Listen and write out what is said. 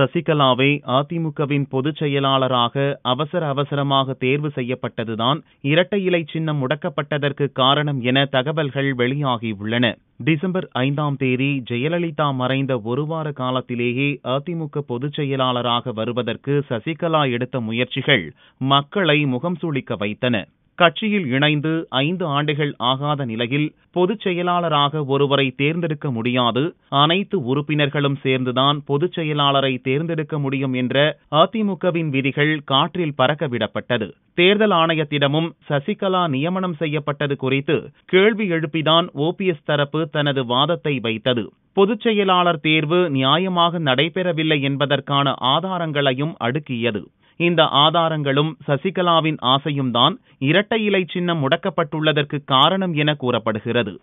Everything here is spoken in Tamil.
சசிகலாவை அதிமுகவின் பொதுச் செயலாளராக அவசர அவசரமாக தேர்வு செய்யப்பட்டதுதான் இரட்டை இலை சின்னம் முடக்கப்பட்டதற்கு காரணம் என தகவல்கள் வெளியாகியுள்ளன டிசம்பர் ஐந்தாம் தேதி ஜெயலலிதா மறைந்த ஒருவார காலத்திலேயே அதிமுக பொதுச் செயலாளராக வருவதற்கு சசிகலா எடுத்த முயற்சிகள் மக்களை முகம் சுளிக்க வைத்தன கட்சியில் இணைந்து ஐந்து ஆண்டுகள் ஆகாத நிலையில் பொதுச் செயலாளராக ஒருவரை தேர்ந்தெடுக்க முடியாது அனைத்து உறுப்பினர்களும் சேர்ந்துதான் பொதுச் செயலாளரை தேர்ந்தெடுக்க முடியும் என்ற அதிமுகவின் விதிகள் காற்றில் பறக்கவிடப்பட்டது தேர்தல் ஆணையத்திடமும் சசிகலா நியமனம் செய்யப்பட்டது குறித்து கேள்வி எழுப்பிதான் ஓபிஎஸ் தரப்பு தனது வாதத்தை வைத்தது பொதுச் செயலாளர் தேர்வு நியாயமாக நடைபெறவில்லை என்பதற்கான ஆதாரங்களையும் அடுக்கியது இந்த ஆதாரங்களும் சசிகலாவின் ஆசையும்தான் இரட்டை இலை சின்னம் முடக்கப்பட்டுள்ளதற்கு காரணம் என கூறப்படுகிறது